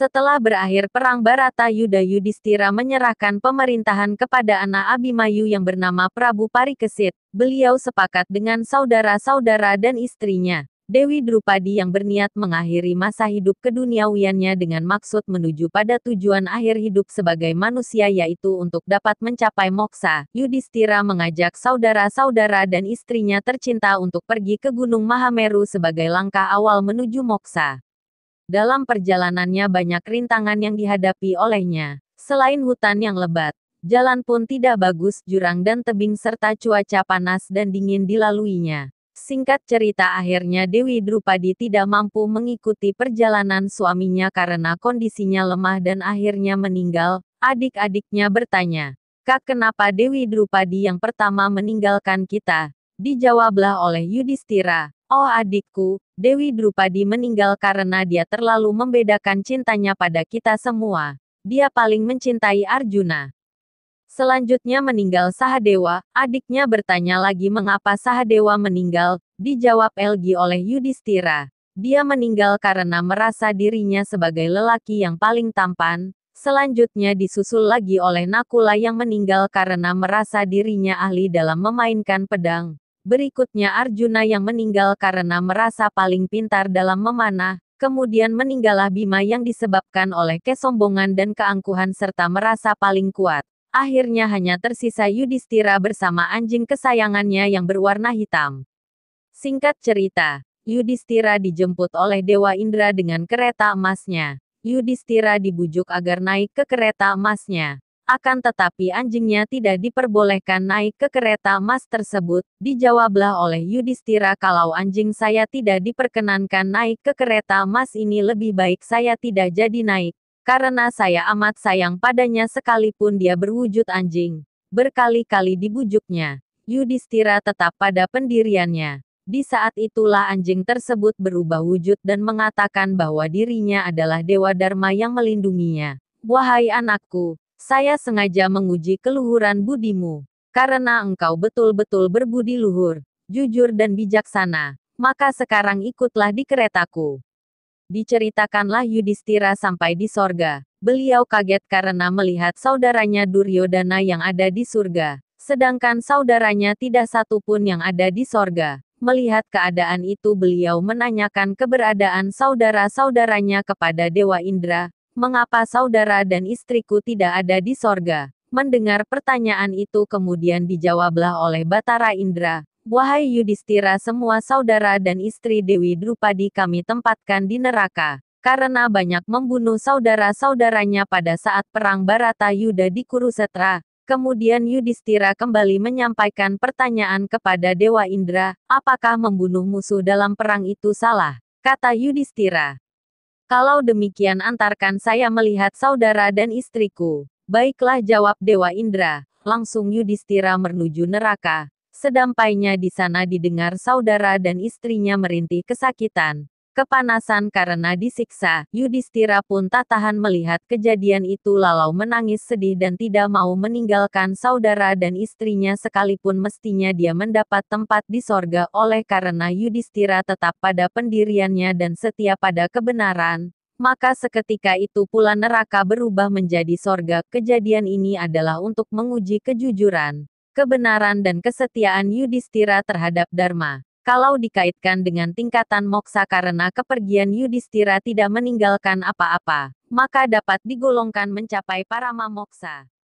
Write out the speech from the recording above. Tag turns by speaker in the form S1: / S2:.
S1: Setelah berakhir perang Barata Yuda Yudhistira menyerahkan pemerintahan kepada anak Abimayu yang bernama Prabu Parikesit, beliau sepakat dengan saudara-saudara dan istrinya, Dewi Drupadi yang berniat mengakhiri masa hidup keduniawiannya dengan maksud menuju pada tujuan akhir hidup sebagai manusia yaitu untuk dapat mencapai moksa. Yudhistira mengajak saudara-saudara dan istrinya tercinta untuk pergi ke Gunung Mahameru sebagai langkah awal menuju moksa. Dalam perjalanannya banyak rintangan yang dihadapi olehnya. Selain hutan yang lebat, jalan pun tidak bagus, jurang dan tebing serta cuaca panas dan dingin dilaluinya. Singkat cerita akhirnya Dewi Drupadi tidak mampu mengikuti perjalanan suaminya karena kondisinya lemah dan akhirnya meninggal. Adik-adiknya bertanya, Kak kenapa Dewi Drupadi yang pertama meninggalkan kita? Dijawablah oleh Yudhistira, Oh adikku, Dewi Drupadi meninggal karena dia terlalu membedakan cintanya pada kita semua. Dia paling mencintai Arjuna. Selanjutnya meninggal Sahadewa, adiknya bertanya lagi mengapa Sahadewa meninggal, dijawab Elgi oleh Yudhistira. Dia meninggal karena merasa dirinya sebagai lelaki yang paling tampan, selanjutnya disusul lagi oleh Nakula yang meninggal karena merasa dirinya ahli dalam memainkan pedang, Berikutnya Arjuna yang meninggal karena merasa paling pintar dalam memanah, kemudian meninggallah Bima yang disebabkan oleh kesombongan dan keangkuhan serta merasa paling kuat. Akhirnya hanya tersisa Yudhistira bersama anjing kesayangannya yang berwarna hitam. Singkat cerita, Yudhistira dijemput oleh Dewa Indra dengan kereta emasnya. Yudhistira dibujuk agar naik ke kereta emasnya. Akan tetapi anjingnya tidak diperbolehkan naik ke kereta emas tersebut, dijawablah oleh Yudhistira kalau anjing saya tidak diperkenankan naik ke kereta emas ini lebih baik saya tidak jadi naik, karena saya amat sayang padanya sekalipun dia berwujud anjing. Berkali-kali dibujuknya, Yudhistira tetap pada pendiriannya. Di saat itulah anjing tersebut berubah wujud dan mengatakan bahwa dirinya adalah Dewa Dharma yang melindunginya. Wahai anakku, saya sengaja menguji keluhuran budimu. Karena engkau betul-betul berbudi luhur, jujur dan bijaksana, maka sekarang ikutlah di keretaku. Diceritakanlah Yudhistira sampai di sorga. Beliau kaget karena melihat saudaranya Duryodhana yang ada di surga, sedangkan saudaranya tidak satupun yang ada di sorga. Melihat keadaan itu beliau menanyakan keberadaan saudara-saudaranya kepada Dewa Indra, mengapa saudara dan istriku tidak ada di sorga? Mendengar pertanyaan itu kemudian dijawablah oleh Batara Indra, Wahai Yudhistira semua saudara dan istri Dewi Drupadi kami tempatkan di neraka, karena banyak membunuh saudara-saudaranya pada saat perang Barata Yuda di Kurusetra. Kemudian Yudhistira kembali menyampaikan pertanyaan kepada Dewa Indra, apakah membunuh musuh dalam perang itu salah? Kata Yudhistira, kalau demikian antarkan saya melihat saudara dan istriku. Baiklah jawab Dewa Indra. Langsung Yudhistira menuju neraka. Sedampainya di sana didengar saudara dan istrinya merintih kesakitan. Kepanasan karena disiksa, Yudhistira pun tak tahan melihat kejadian itu lalu menangis sedih dan tidak mau meninggalkan saudara dan istrinya sekalipun mestinya dia mendapat tempat di sorga oleh karena Yudhistira tetap pada pendiriannya dan setia pada kebenaran. Maka seketika itu pula neraka berubah menjadi sorga. Kejadian ini adalah untuk menguji kejujuran, kebenaran dan kesetiaan Yudhistira terhadap Dharma kalau dikaitkan dengan tingkatan moksa karena kepergian Yudhistira tidak meninggalkan apa-apa, maka dapat digolongkan mencapai parama moksa.